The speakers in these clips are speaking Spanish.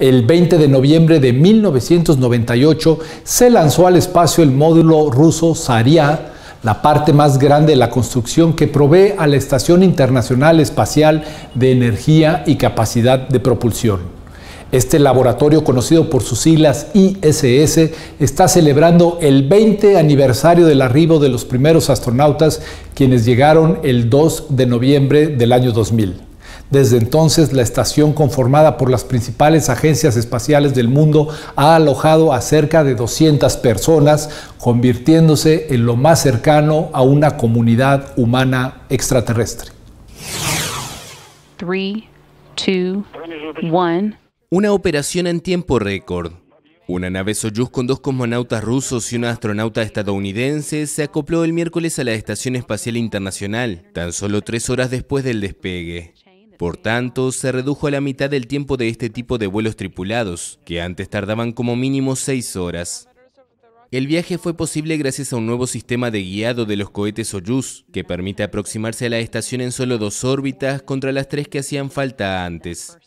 el 20 de noviembre de 1998 se lanzó al espacio el módulo ruso Zarya, la parte más grande de la construcción que provee a la Estación Internacional Espacial de Energía y Capacidad de Propulsión. Este laboratorio, conocido por sus siglas ISS, está celebrando el 20 aniversario del arribo de los primeros astronautas, quienes llegaron el 2 de noviembre del año 2000. Desde entonces, la estación conformada por las principales agencias espaciales del mundo ha alojado a cerca de 200 personas, convirtiéndose en lo más cercano a una comunidad humana extraterrestre. 3, Una operación en tiempo récord. Una nave Soyuz con dos cosmonautas rusos y una astronauta estadounidense se acopló el miércoles a la Estación Espacial Internacional, tan solo tres horas después del despegue. Por tanto, se redujo a la mitad el tiempo de este tipo de vuelos tripulados, que antes tardaban como mínimo seis horas. El viaje fue posible gracias a un nuevo sistema de guiado de los cohetes Soyuz, que permite aproximarse a la estación en solo dos órbitas contra las tres que hacían falta antes.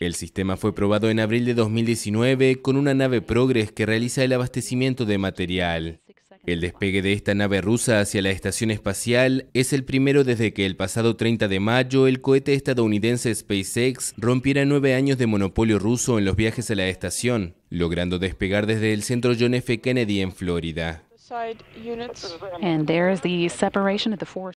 El sistema fue probado en abril de 2019 con una nave Progress que realiza el abastecimiento de material. El despegue de esta nave rusa hacia la estación espacial es el primero desde que el pasado 30 de mayo el cohete estadounidense SpaceX rompiera nueve años de monopolio ruso en los viajes a la estación, logrando despegar desde el centro John F. Kennedy en Florida.